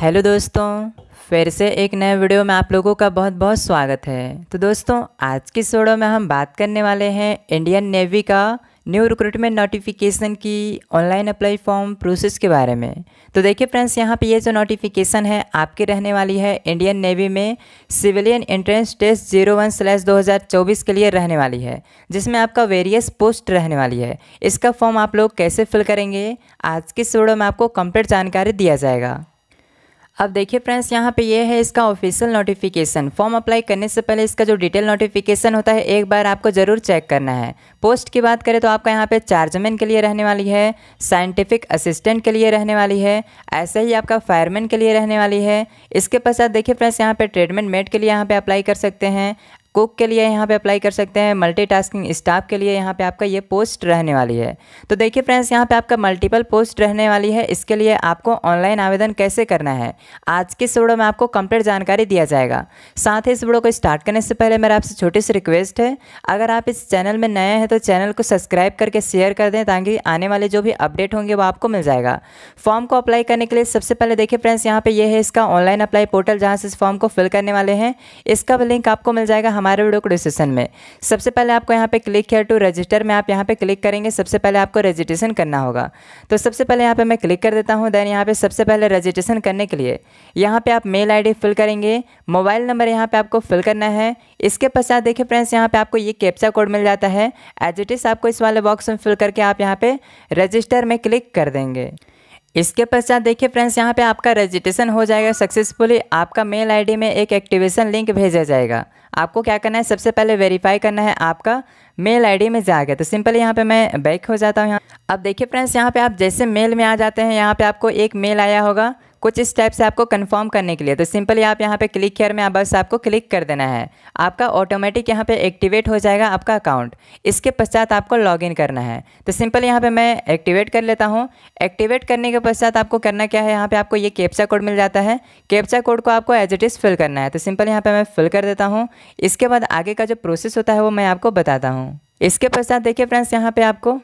hello दोस्तों फिर से एक नए वीडियो में आप लोगों का बहुत बहुत स्वागत है तो दोस्तों आज की सोडो में हम बात करने वाले हैं इंडियन नेवी का न्यू रिक्रूटमेंट नोटिफिकेशन की ऑनलाइन अप्लाई फॉर्म प्रोसेस के बारे में तो देखिए फ्रेंड्स यहाँ पे ये जो नोटिफिकेशन है आपकी रहने वाली है इंडियन नेवी में civilian entrance test zero one slash दो हज़ार चौबीस के लिए रहने वाली है जिसमें आपका वेरियस पोस्ट रहने वाली है इसका फॉर्म आप लोग कैसे फिल करेंगे आज की सोडो में आपको कंप्लीट जानकारी दिया जाएगा अब देखिए फ्रेंड्स यहाँ पे ये है इसका ऑफिशियल नोटिफिकेशन फॉर्म अप्लाई करने से पहले इसका जो डिटेल नोटिफिकेशन होता है एक बार आपको ज़रूर चेक करना है पोस्ट की बात करें तो आपका यहाँ पे चार्जमैन के लिए रहने वाली है साइंटिफिक असिस्टेंट के लिए रहने वाली है ऐसे ही आपका फायरमैन के लिए रहने वाली है इसके पश्चात देखिए फ्रेंड्स यहाँ पर ट्रेडमेंट मेट के लिए यहाँ पर अप्लाई कर सकते हैं कुक के लिए यहाँ पे अप्लाई कर सकते हैं मल्टीटास्किंग स्टाफ के लिए यहाँ पे आपका ये पोस्ट रहने वाली है तो देखिए फ्रेंड्स यहाँ पे आपका मल्टीपल पोस्ट रहने वाली है इसके लिए आपको ऑनलाइन आवेदन कैसे करना है आज के इस वीडियो में आपको कंप्लीट जानकारी दिया जाएगा साथ ही इस वीडियो को स्टार्ट करने से पहले मेरा आपसे छोटी सी रिक्वेस्ट है अगर आप इस चैनल में नए हैं तो चैनल को सब्सक्राइब करके शेयर कर दें ताकि आने वाले जो भी अपडेट होंगे वो आपको मिल जाएगा फॉर्म को अप्लाई करने के लिए सबसे पहले देखिए फ्रेंड्स यहाँ पे यह है इसका ऑनलाइन अप्लाई पोर्टल जहाँ से इस फॉर्म को फिल करने वाले हैं इसका लिंक आपको मिल जाएगा हमारे हमारे वीडियो को डिस्क्रिप्शन में सबसे पहले आपको यहाँ पे क्लिक हेयर टू रजिस्टर में आप यहाँ पे क्लिक करेंगे सबसे पहले आपको रजिस्ट्रेशन करना होगा तो सबसे पहले यहाँ पे मैं क्लिक कर देता हूँ देन यहाँ पे सबसे पहले रजिस्ट्रेशन करने के लिए यहाँ पे आप मेल आई फिल करेंगे मोबाइल नंबर यहाँ पर आपको फिल करना है इसके पश्चात देखिए फ्रेंड्स यहाँ पर आपको ये कैप्चा कोड मिल जाता है एजिटिस आपको इस वाले बॉक्स में फिल करके आप यहाँ पर रजिस्टर में क्लिक कर देंगे इसके पश्चात देखिए फ्रेंड्स यहाँ पे आपका रजिस्ट्रेशन हो जाएगा सक्सेसफुली आपका मेल आईडी में एक एक्टिवेशन लिंक भेजा जाएगा आपको क्या करना है सबसे पहले वेरीफाई करना है आपका मेल आईडी में से तो सिंपल यहाँ पे मैं बैक हो जाता हूँ यहाँ अब देखिए फ्रेंड्स यहाँ पे आप जैसे मेल में आ जाते हैं यहाँ पे आपको एक मेल आया होगा कुछ स्टेप्स आपको कंफर्म करने के लिए तो सिंपली आप यहाँ पे क्लिक हेयर में आप बस आपको क्लिक कर देना है आपका ऑटोमेटिक यहाँ पे एक्टिवेट हो जाएगा आपका अकाउंट इसके पश्चात आपको लॉगिन करना है तो सिंपल यहाँ पे मैं एक्टिवेट कर लेता हूँ एक्टिवेट करने के पश्चात आपको करना क्या है यहाँ पर आपको ये कैप्चा कोड मिल जाता है कैप्चा कोड को आपको एज इट इज़ फिल करना है तो सिंपल यहाँ पर मैं फिल कर देता हूँ इसके बाद आगे का जो प्रोसेस होता है वो मैं आपको बताता हूँ इसके पश्चात देखिए फ्रेंड्स यहाँ पे आपको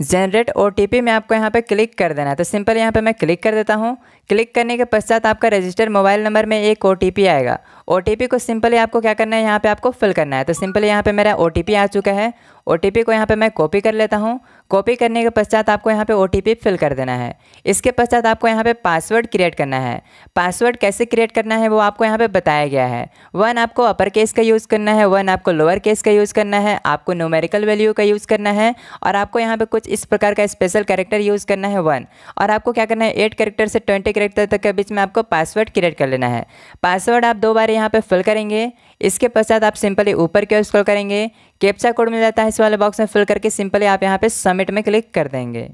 जनरेट ओ में आपको यहाँ पर क्लिक कर देना है तो सिंपल यहाँ पर मैं क्लिक कर देता हूँ क्लिक करने के पश्चात आपका रजिस्टर मोबाइल नंबर में एक ओ आएगा ओ को सिंपली आपको क्या करना है यहाँ पर आपको फिल करना है तो सिंपली यहाँ पर मेरा ओ आ चुका है ओ को यहाँ पे मैं कॉपी कर लेता हूँ कॉपी करने के पश्चात आपको यहाँ पे ओ फिल कर देना है इसके पश्चात आपको यहाँ पे पासवर्ड क्रिएट करना है पासवर्ड कैसे क्रिएट करना है वो आपको यहाँ पे बताया गया है वन आपको अपर केस का यूज़ करना है वन आपको लोअर केस का यूज़ करना है आपको न्यूमेरिकल वैल्यू का यूज़ करना है और आपको यहाँ पे कुछ इस प्रकार का स्पेशल करेक्टर यूज़ करना है वन और आपको क्या करना है एट करेक्टर से ट्वेंटी करेक्टर तक के बीच में आपको पासवर्ड क्रिएट कर लेना है पासवर्ड आप दो बार यहाँ पर फिल करेंगे इसके पश्चात आप सिंपली ऊपर की ओर स्क्रॉल करेंगे कैप्चा कोड मिल जाता है इस वाले बॉक्स में फिल करके सिंपली आप यहाँ पे सबमिट में क्लिक कर देंगे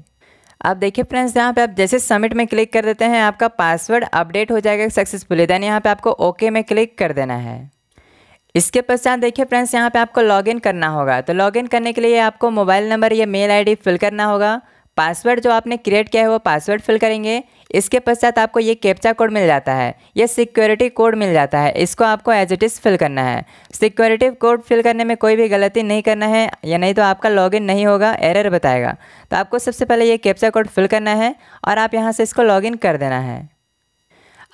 अब देखिए फ्रेंड्स यहाँ पे आप जैसे सबमिट में क्लिक कर देते हैं आपका पासवर्ड अपडेट हो जाएगा सक्सेसफुली देन यहाँ पे आपको ओके में क्लिक कर देना है इसके पश्चात देखिए फ्रेंड्स यहाँ पे आपको लॉगिन करना होगा तो लॉगिन करने के लिए आपको मोबाइल नंबर या मेल आईडी फिल करना होगा पासवर्ड जो आपने क्रिएट किया है वो पासवर्ड फिल करेंगे इसके पश्चात आपको ये कैप्चा कोड मिल जाता है ये सिक्योरिटी कोड मिल जाता है इसको आपको एज इट इज़ फिल करना है सिक्योरिटी कोड फिल करने में कोई भी गलती नहीं करना है या नहीं तो आपका लॉगिन नहीं होगा एरर बताएगा तो आपको सबसे पहले ये कैप्चा कोड फिल करना है और आप यहाँ से इसको लॉगिन कर देना है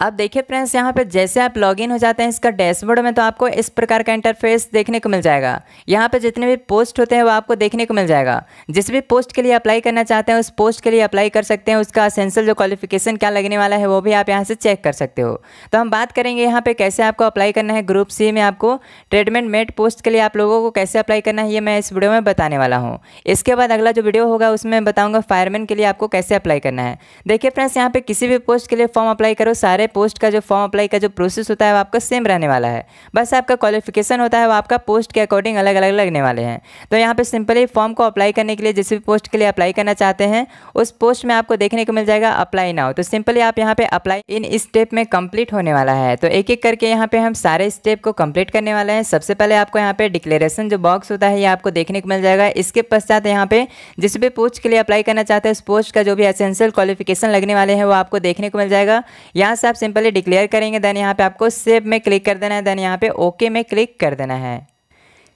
अब देखिए फ्रेंड्स यहाँ पे जैसे आप लॉगिन हो जाते हैं इसका डैशबोर्ड में तो आपको इस प्रकार का इंटरफेस देखने को मिल जाएगा यहाँ पे जितने भी पोस्ट होते हैं वो आपको देखने को मिल जाएगा जिस भी पोस्ट के लिए अप्लाई करना चाहते हैं उस पोस्ट के लिए अप्लाई कर सकते हैं उसका असेंशियल जो क्वालिफिकेशन क्या लगने वाला है वो भी आप यहाँ से चेक कर सकते हो तो हम बात करेंगे यहाँ पर कैसे आपको अप्लाई करना है ग्रुप सी में आपको ट्रेडमेंट मेड पोस्ट के लिए आप लोगों को कैसे अप्लाई करना है ये मैं इस वीडियो में बताने वाला हूँ इसके बाद अगला जो वीडियो होगा उसमें बताऊँगा फायरमैन के लिए आपको कैसे अप्लाई करना है देखिए फ्रेंड्स यहाँ पर किसी भी पोस्ट के लिए फॉर्म अप्लाई करो सारे पोस्ट का जो फॉर्म अप्लाई का जो प्रोसेस होता है वो आपका सेम रहने वाला है बस आपका क्वालिफिकेशन होता है वो आपका पोस्ट के अकॉर्डिंग अलग अलग लगने वाले हैं तो यहाँ पर सिंपली फॉर्म को अप्लाई करने के लिए जिस भी पोस्ट के लिए अप्लाई करना चाहते हैं उस पोस्ट में आपको देखने को मिल जाएगा अप्लाई नाउ तो सिंपली आप यहाँ पर अप्लाई इन स्टेप में कंप्लीट होने वाला है तो एक एक करके यहाँ पर हम सारे स्टेप को कंप्लीट करने वाले हैं सबसे पहले आपको यहाँ पर डिक्लेरेशन जो बॉक्स होता है ये आपको देखने को मिल जाएगा इसके पश्चात यहाँ पर जिस भी पोस्ट के लिए अप्लाई करना चाहते हैं उस पोस्ट का जो भी एसेंशियल क्वालिफिकेशन लगने वाले हैं वो आपको देखने को मिल जाएगा यहाँ से आप सिंपली डिक्लेयर करेंगे देन यहाँ पे आपको सेव में क्लिक कर देना है देन यहाँ पे ओके में क्लिक कर देना है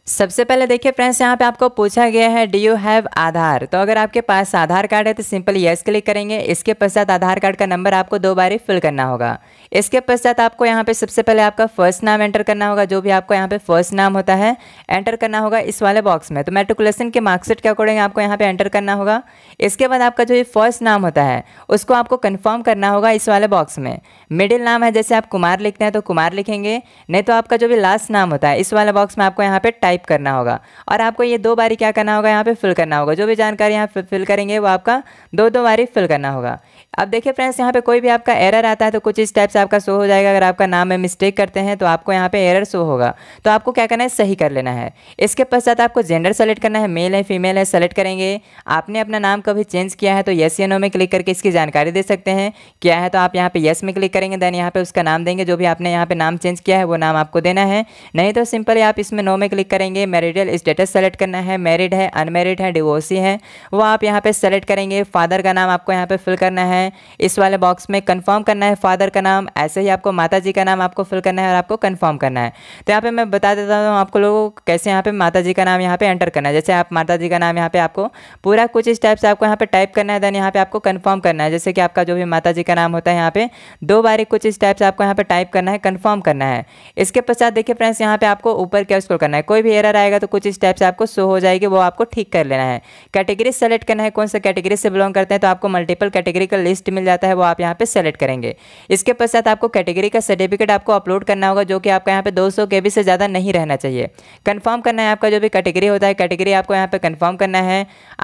सबसे पहले देखिए फ्रेंड्स यहाँ पे आपको पूछा गया है डू यू हैव आधार तो अगर आपके पास आधार कार्ड है तो सिंपल यस क्लिक करेंगे इसके पश्चात आधार कार्ड का नंबर आपको दो बार ही फिल करना होगा इसके पश्चात आपको यहाँ पे सबसे पहले आपका फर्स्ट नाम एंटर करना होगा जो भी आपको यहाँ पे फर्स्ट नाम होता है एंटर करना होगा इस वाले बॉक्स में तो मेट्रिकुलेशन के मार्क्सिट के अकॉर्डिंग आपको यहाँ पे एंटर करना होगा इसके बाद आपका जो ये फर्स्ट नाम होता है उसको आपको कन्फर्म करना होगा इस वाले बॉक्स में मिडिल नाम है जैसे आप कुमार लिखते हैं तो कुमार लिखेंगे नहीं तो आपका जो भी लास्ट नाम होता है इस वाले बॉक्स में आपको यहाँ पे टाइप टाइप करना होगा और आपको ये दो बारी क्या करना होगा यहाँ पे फिल करना होगा जो भी जानकारी यहाँ फिल करेंगे वो आपका दो दो बारी फिल करना होगा अब देखिए फ्रेंड्स यहाँ पे कोई भी आपका एरर आता है तो कुछ इस टाइप से आपका शो हो जाएगा अगर आपका नाम में मिस्टेक करते हैं तो आपको यहाँ पे एरर शो होगा तो आपको क्या करना है सही कर लेना है इसके पश्चात आपको जेंडर सेलेक्ट करना है मेल है फीमेल है सेलेक्ट करेंगे आपने अपना नाम कभी चेंज किया है तो येस या नो में क्लिक करके इसकी जानकारी दे सकते हैं क्या है तो आप यहाँ पर येस में क्लिक करेंगे देन यहाँ पर उसका नाम देंगे जो भी आपने यहाँ पर नाम चेंज किया है वो नाम आपको देना है नहीं तो सिंपली आप इसमें नो में क्लिक करेंगे मेरिडियल स्टेटस सेलेक्ट करना है मेरिड है अनमेरिड है डिवोर्सी है वो आप यहाँ पर सेलेक्ट करेंगे फादर का नाम आपको यहाँ पर फिल करना है है इस वाले बॉक्स में कन्फर्म करना है फादर का नाम ऐसे ही आपको माता जी का नाम आपको फिल करना है और आपको कन्फर्म करना है तो यहाँ पर मैं बता देता हूँ आपको लोगों को कैसे यहाँ पर माता जी का नाम यहाँ पर एंटर करना है जैसे आप माता जी का नाम यहाँ पर आपको पूरा कुछ इस टाइप से आपको यहाँ पर टाइप करना है देन यहाँ पर आपको कन्फर्म करना है जैसे कि आपका जो भी माता जी का नाम होता है यहाँ पर दो बार कुछ इस टाइप से आपको यहाँ पर टाइप करना है कन्फर्म करना है इसके पश्चात देखिए फ्रेंड्स यहाँ पर आपको ऊपर क्या स्कोर करना है कोई भी एरर आएगा तो कुछ इस टाइप से आपको शो हो जाएगी वो आपको ठीक कर लेना है कैटेगरी सेलेक्ट करना है कौन सा कैटेगरी से बिलोंग करते हैं तो आपको मल्टीपल कैटेगरी का लिस्ट मिल जाता है वो आप यहाँ पे सेलेक्ट करेंगे इसके पश्चात आपको कैटेगरी का सर्टिफिकेट आपको अपलोड करना होगा जो कि आपका यहाँ पे 200 बी से ज़्यादा नहीं रहना चाहिए कन्फर्म करना है आपका जो भी कैटेगरी होता है कैटेगरी आपको यहाँ पे कन्फर्म करना है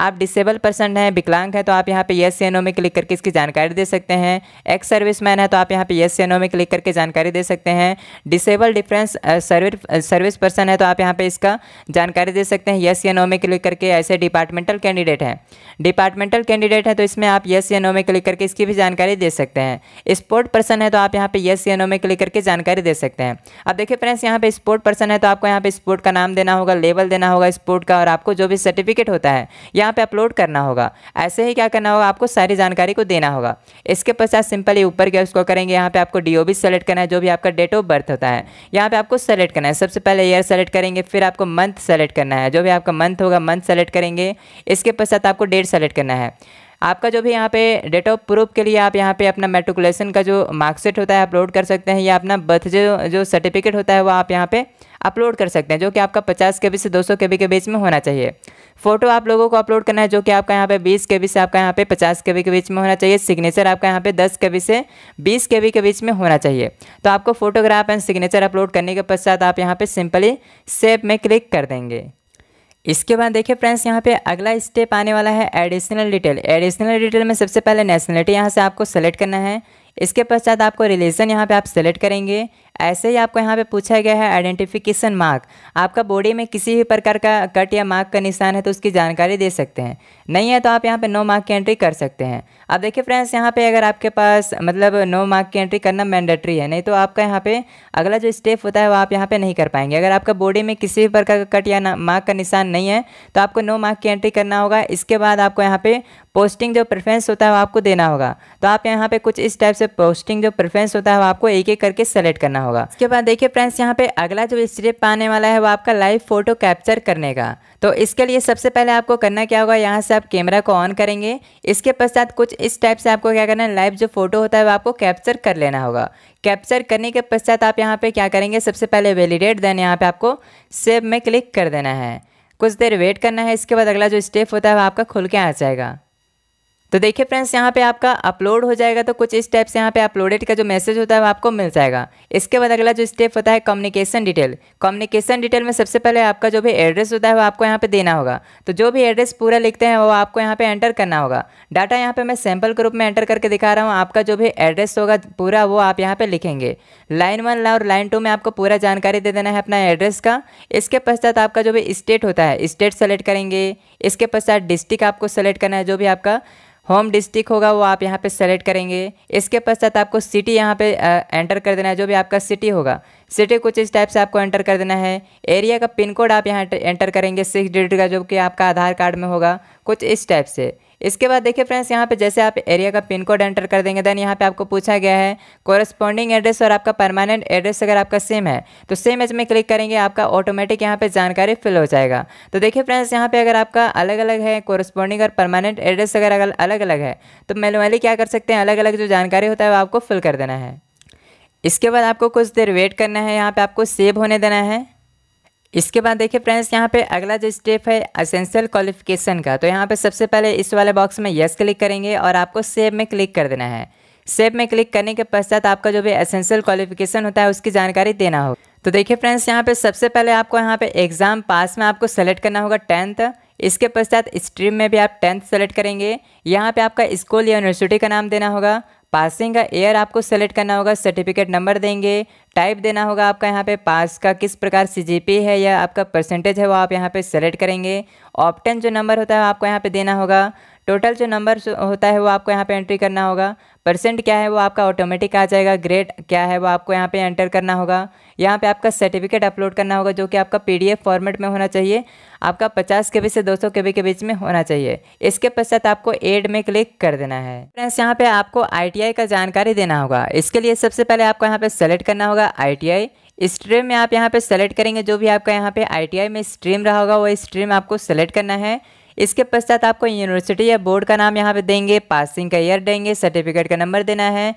आप डिसेबल पर्सन है विकलांग है तो आप यहाँ पे येस एन नो में क्लिक करके इसकी जानकारी दे सकते हैं एक्स सर्विस मैन है तो आप यहाँ पे येस एन ओ में क्लिक करके जानकारी दे सकते हैं डिसेबल डिफरेंस सर्विस पर्सन है तो आप यहाँ पर इसका जानकारी दे सकते हैं येस या नो में क्लिक करके ऐसे डिपार्टमेंटल कैंडिडेट है डिपार्टमेंटल कैंडिडेट है तो इसमें आप येस या नो में क्लिक करके इसकी भी जानकारी दे सकते हैं स्पोर्ट पर्सन है तो आप यहाँ पे यस या नो में क्लिक करके जानकारी दे सकते हैं अब देखिए फ्रेंड्स यहाँ पे स्पोर्ट पर्सन है तो आपको यहाँ पे स्पोर्ट का नाम देना होगा लेवल देना होगा स्पोर्ट का और आपको जो भी सर्टिफिकेट होता है यहाँ पर अपलोड करना होगा ऐसे ही क्या करना होगा आपको सारी जानकारी को देना होगा इसके पश्चात सिंपल ऊपर गया उसको करेंगे यहाँ पर आपको डी ओ सेलेक्ट करना है जो भी आपका डेट ऑफ बर्थ होता है यहाँ पर आपको सेलेक्ट करना है सबसे पहले ईयर सेलेक्ट करेंगे फिर आपको मंथ सेलेक्ट करना है जो भी आपका मंथ होगा मंथ सेलेक्ट करेंगे इसके पश्चात आपको डेट सेलेक्ट करना है आपका जो भी यहाँ पे डेट ऑफ प्रूफ के लिए आप यहाँ पे अपना मेट्रिकुलेशन का जो मार्कशीट होता है अपलोड कर सकते हैं या अपना बर्थ जो जो सर्टिफिकेट होता है वो आप यहाँ पे अपलोड कर सकते हैं जो कि आपका पचास के बी से दो सौ के के बीच में होना चाहिए फोटो आप लोगों को अपलोड करना है जो कि आपका यहाँ पे बीस के बी से आपका यहाँ पे पचास के के बीच में होना चाहिए सिग्नेचर आपका यहाँ पे दस के बी से बीस के बी के बीच में होना चाहिए तो आपको फोटोग्राफ एंड सिग्नेचर अपलोड करने के पश्चात आप यहाँ पर सिंपली सेप में क्लिक कर देंगे इसके बाद देखिए फ्रेंड्स यहाँ पे अगला स्टेप आने वाला है एडिशनल डिटेल एडिशनल डिटेल में सबसे पहले नेशनलिटी यहाँ से आपको सेलेक्ट करना है इसके पश्चात आपको रिलेशन यहाँ पे आप सेलेक्ट करेंगे ऐसे ही आपको यहाँ पे पूछा गया है आइडेंटिफिकेशन मार्क आपका बॉडी में किसी भी प्रकार का कट या मार्क का निशान है तो उसकी जानकारी दे सकते हैं नहीं है तो आप यहाँ पे नो मार्क की एंट्री कर सकते हैं अब देखिए फ्रेंड्स यहाँ पे अगर आपके पास मतलब नो मार्क की एंट्री करना मैंडेटरी है नहीं तो आपका यहाँ पे अगला जो स्टेप होता है वो आप यहाँ पर नहीं कर पाएंगे अगर आपका बॉडी में किसी भी प्रकार का कट या मार्क का निशान नहीं है तो आपको नो मार्क की एंट्री करना होगा इसके बाद आपको यहाँ पर पोस्टिंग जो प्रेफरेंस होता है वो आपको देना होगा तो आप यहाँ पर कुछ इस टाइप से पोस्टिंग जो प्रेफरेंस होता है वो आपको एक एक करके सेलेक्ट करना करना होगा इसके बाद देखिए फ्रेंड्स यहाँ पे अगला जो स्टेप आने वाला है वो आपका लाइव फोटो कैप्चर करने का तो इसके लिए सबसे पहले आपको करना क्या होगा यहाँ से आप कैमरा को ऑन करेंगे इसके पश्चात कुछ इस टाइप से आपको क्या करना है लाइव जो फोटो होता है वो आपको कैप्चर कर लेना होगा कैप्चर करने के पश्चात आप यहाँ पे क्या करेंगे सबसे पहले वैलिडेट देन यहाँ पे आपको सेव में क्लिक कर देना है कुछ देर वेट करना है इसके बाद अगला जो स्टेप होता है वो आपका खुल के आ जाएगा तो देखिए फ्रेंड्स यहाँ पे आपका अपलोड हो जाएगा तो कुछ इस टाइप से यहाँ पे अपलोडेड का जो मैसेज होता है वो आपको मिल जाएगा इसके बाद अगला जो स्टेप होता है कम्युनिकेशन डिटेल कम्युनिकेशन डिटेल में सबसे पहले आपका जो भी एड्रेस होता है वो आपको यहाँ पे देना होगा तो जो भी एड्रेस पूरा लिखते हैं वो आपको यहाँ पे एंटर करना होगा डाटा यहाँ पे मैं सैम्पल के रूप में एंटर करके दिखा रहा हूँ आपका जो भी एड्रेस होगा पूरा वो आप यहाँ पर लिखेंगे लाइन वन और लाइन टू में आपको पूरा जानकारी दे देना है अपना एड्रेस का इसके पश्चात आपका जो भी स्टेट होता है स्टेट सेलेक्ट करेंगे इसके पश्चात डिस्ट्रिक्ट आपको सेलेक्ट करना है जो भी आपका होम डिस्ट्रिक्ट होगा वो आप यहाँ पे सेलेक्ट करेंगे इसके पश्चात आपको सिटी यहाँ पे एंटर कर देना है जो भी आपका सिटी होगा सिटी कुछ इस टाइप से आपको एंटर कर देना है एरिया का पिन कोड आप यहाँ एंटर करेंगे सिक्स डिजिट का जो कि आपका आधार कार्ड में होगा कुछ इस टाइप से इसके बाद देखिए फ्रेंड्स यहाँ पे जैसे आप एरिया का पिन कोड एंटर कर देंगे देन यहाँ पे आपको पूछा गया है कॉरस्पॉन्डिंग एड्रेस और आपका परमानेंट एड्रेस अगर आपका सेम है तो सेम एज में क्लिक करेंगे आपका ऑटोमेटिक यहाँ पर जानकारी फिल हो जाएगा तो देखिए फ्रेंड्स यहाँ पर अगर आपका अलग अलग है कॉरस्पॉन्डिंग और परमानेंट एड्रेस अगर अलग अलग है तो मैनुअली क्या कर सकते हैं अलग अलग जो जानकारी होता है वो आपको फिल कर देना है इसके बाद आपको कुछ देर वेट करना है यहाँ पर आपको सेव होने देना है इसके बाद देखिए फ्रेंड्स यहाँ पे अगला जो स्टेप है असेंशियल क्वालिफिकेशन का तो यहाँ पे सबसे पहले इस वाले बॉक्स में यस क्लिक करेंगे और आपको सेव में क्लिक कर देना है सेव में क्लिक करने के पश्चात आपका जो भी असेंशियल क्वालिफिकेशन होता है उसकी जानकारी देना होगा तो देखिए फ्रेंड्स यहाँ पे सबसे पहले आपको यहाँ पे एग्ज़ाम पास में आपको सेलेक्ट करना होगा टेंथ इसके पश्चात स्ट्रीम में भी आप टेंथ सेलेक्ट करेंगे यहाँ पे आपका स्कूल या यूनिवर्सिटी का नाम देना होगा पासिंग का ईयर आपको सेलेक्ट करना होगा सर्टिफिकेट नंबर देंगे टाइप देना होगा आपका यहाँ पे पास का किस प्रकार सीजीपी है या आपका परसेंटेज है वो आप यहाँ पे सेलेक्ट करेंगे ऑप्टन जो नंबर होता है आपको यहाँ पे देना होगा टोटल जो नंबर होता है वो आपको यहाँ पे एंट्री करना होगा परसेंट क्या है वो आपका ऑटोमेटिक आ जाएगा ग्रेड क्या है वो आपको यहाँ पे एंटर करना होगा यहाँ पे आपका सर्टिफिकेट अपलोड करना होगा जो कि आपका पीडीएफ फॉर्मेट में होना चाहिए आपका पचास के बी से दो सौ के के बीच में होना चाहिए इसके पश्चात आपको एड में क्लिक कर देना है फ्रेंड्स यहाँ पे आपको आई का जानकारी देना होगा इसके लिए सबसे पहले आपको यहाँ पर सेलेक्ट करना होगा आई स्ट्रीम में आप यहाँ पे सेलेक्ट करेंगे जो भी आपका यहाँ पे आई में स्ट्रीम रहा होगा वो स्ट्रीम आपको सेलेक्ट करना है इसके पश्चात आपको यूनिवर्सिटी या बोर्ड का नाम यहाँ पे देंगे पासिंग का ईयर देंगे सर्टिफिकेट का नंबर देना है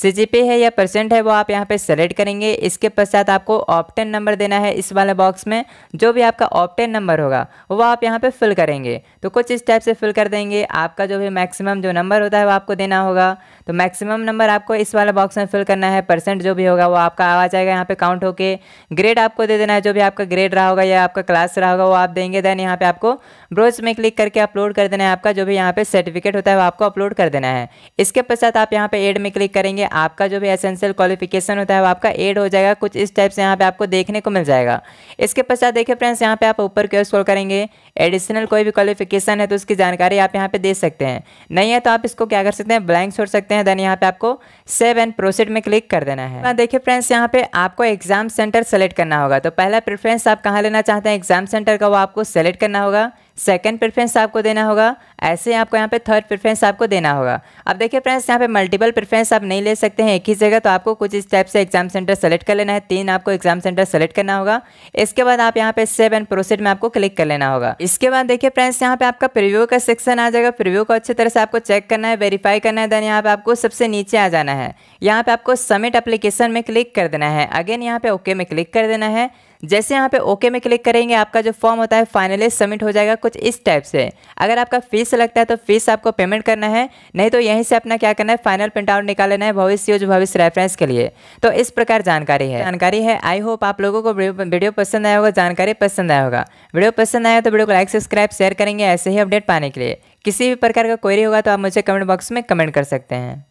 सीजीपे है या परसेंट है वो आप यहाँ पे सेलेक्ट करेंगे इसके पश्चात आपको ऑप्टेन नंबर देना है इस वाले बॉक्स में जो भी आपका ऑप्टेन नंबर होगा वो आप यहाँ पे फिल करेंगे तो कुछ इस टाइप से फिल कर देंगे आपका जो भी मैक्सिमम जो नंबर होता है वो आपको देना होगा तो मैक्सिमम नंबर आपको इस वाले बॉक्स में फिल करना है परसेंट जो भी होगा वो आपका आ जाएगा यहाँ पर काउंट होकर ग्रेड आपको दे देना है जो भी आपका ग्रेड रहा होगा या आपका क्लास रहा होगा वो आप देंगे देन यहाँ पर आपको ब्रोज में क्लिक करके अपलोड कर देना है आपका जो भी यहाँ पर सर्टिफिकेट होता है वो आपको अपलोड कर देना है इसके पश्चात आप यहाँ पर एड में क्लिक करेंगे करेंगे आपका जो भी एसेंशियल क्वालिफिकेशन होता है वो आपका एड हो जाएगा कुछ इस टाइप से यहाँ पे आपको देखने को मिल जाएगा इसके पश्चात देखिए फ्रेंड्स यहाँ पे आप ऊपर क्यों स्क्रॉल करेंगे एडिशनल कोई भी क्वालिफिकेशन है तो उसकी जानकारी आप यहाँ पे दे सकते हैं नहीं है तो आप इसको क्या कर सकते हैं ब्लैंक छोड़ सकते हैं देन यहाँ पे आपको सेव एंड प्रोसीड में क्लिक कर देना है देखिए फ्रेंड्स यहाँ पे आपको एग्जाम सेंटर सेलेक्ट करना होगा तो पहला प्रेफरेंस आप कहाँ लेना चाहते हैं एग्जाम सेंटर का वो आपको सेलेक्ट करना होगा सेकेंड प्रेफरेंस आपको देना होगा ऐसे आपको यहाँ पे थर्ड प्रेफरेंस आपको देना होगा अब देखिए फ्रेंड्स यहाँ पे मल्टीपल प्रेफरेंस आप नहीं ले सकते हैं एक ही जगह तो आपको कुछ इस टाइप से एग्जाम सेंटर सेलेक्ट कर लेना है तीन आपको एग्जाम सेंटर सेलेक्ट करना होगा इसके बाद आप यहाँ पे सेव एंड प्रोसेड में आपको क्लिक कर लेना होगा इसके बाद देखिए फ्रेंड्स यहाँ पे आपका प्रिव्यू का सेक्शन आ जाएगा प्रिव्यू को अच्छी तरह से आपको चेक करना है वेरीफाई करना है देन यहाँ पे आपको सबसे नीचे आ जाना है यहाँ पे आपको सबमिट एप्लीकेशन में क्लिक कर देना है अगेन यहाँ पे ओके में क्लिक कर देना है जैसे यहाँ पे ओके में क्लिक करेंगे आपका जो फॉर्म होता है फाइनली सबमिट हो जाएगा कुछ इस टाइप से अगर आपका फीस लगता है तो फीस आपको पेमेंट करना है नहीं तो यहीं से अपना क्या करना है फाइनल प्रिंट आउट निकाल लेना है भविष्य जो भविष्य रेफरेंस के लिए तो इस प्रकार जानकारी है जानकारी है आई होप आप लोगों को वीडियो पसंद आया होगा जानकारी पसंद आया होगा वीडियो पसंद आया तो वीडियो को लाइक सब्सक्राइब शेयर करेंगे ऐसे ही अपडेट पाने के लिए किसी भी प्रकार का क्वेरी होगा तो आप मुझे कमेंट बॉक्स में कमेंट कर सकते हैं